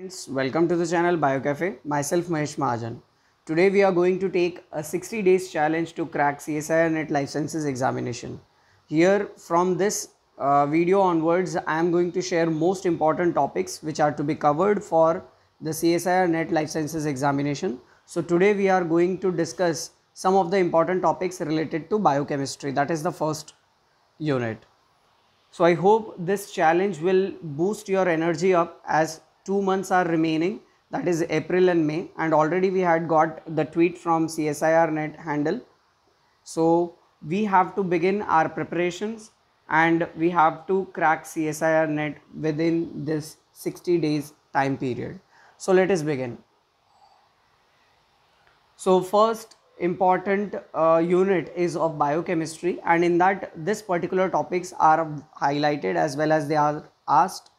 Friends, welcome to the channel BioCafe. Myself Mahesh Mahajan. Today we are going to take a 60 days challenge to crack CSIR NET Life Sciences examination. Here from this uh, video onwards, I am going to share most important topics which are to be covered for the CSIR NET Life Sciences examination. So today we are going to discuss some of the important topics related to biochemistry. That is the first unit. So I hope this challenge will boost your energy up as two months are remaining that is April and May and already we had got the tweet from CSIR net handle. So we have to begin our preparations and we have to crack CSIR net within this 60 days time period. So let us begin. So first important uh, unit is of biochemistry and in that this particular topics are highlighted as well as they are asked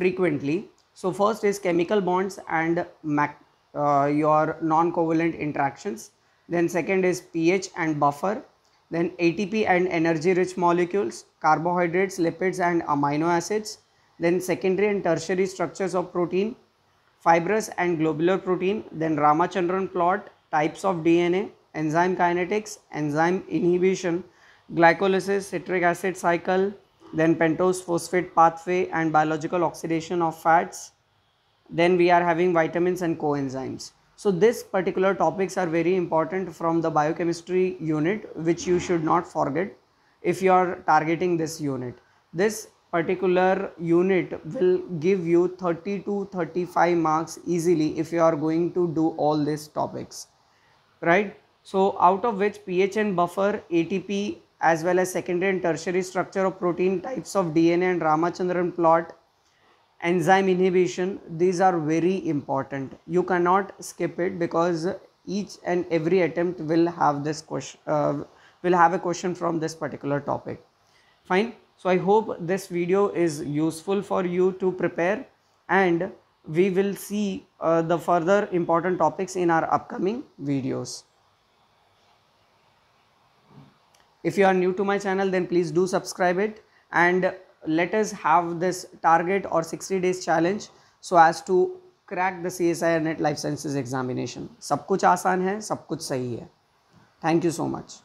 frequently so first is chemical bonds and uh, your non-covalent interactions. Then second is pH and buffer. Then ATP and energy rich molecules, carbohydrates, lipids and amino acids. Then secondary and tertiary structures of protein, fibrous and globular protein. Then Ramachandran plot, types of DNA, enzyme kinetics, enzyme inhibition, glycolysis, citric acid cycle, then pentose phosphate pathway and biological oxidation of fats then we are having vitamins and coenzymes so this particular topics are very important from the biochemistry unit which you should not forget if you are targeting this unit this particular unit will give you 30 to 35 marks easily if you are going to do all these topics right so out of which ph and buffer atp as well as secondary and tertiary structure of protein, types of DNA and Ramachandran plot, enzyme inhibition, these are very important. You cannot skip it because each and every attempt will have this question, uh, will have a question from this particular topic. Fine. So I hope this video is useful for you to prepare and we will see uh, the further important topics in our upcoming videos. If you are new to my channel then please do subscribe it and let us have this target or 60 days challenge so as to crack the CSIR net life sciences examination. sab kuch aasan hai sab kuch sahi hai thank you so much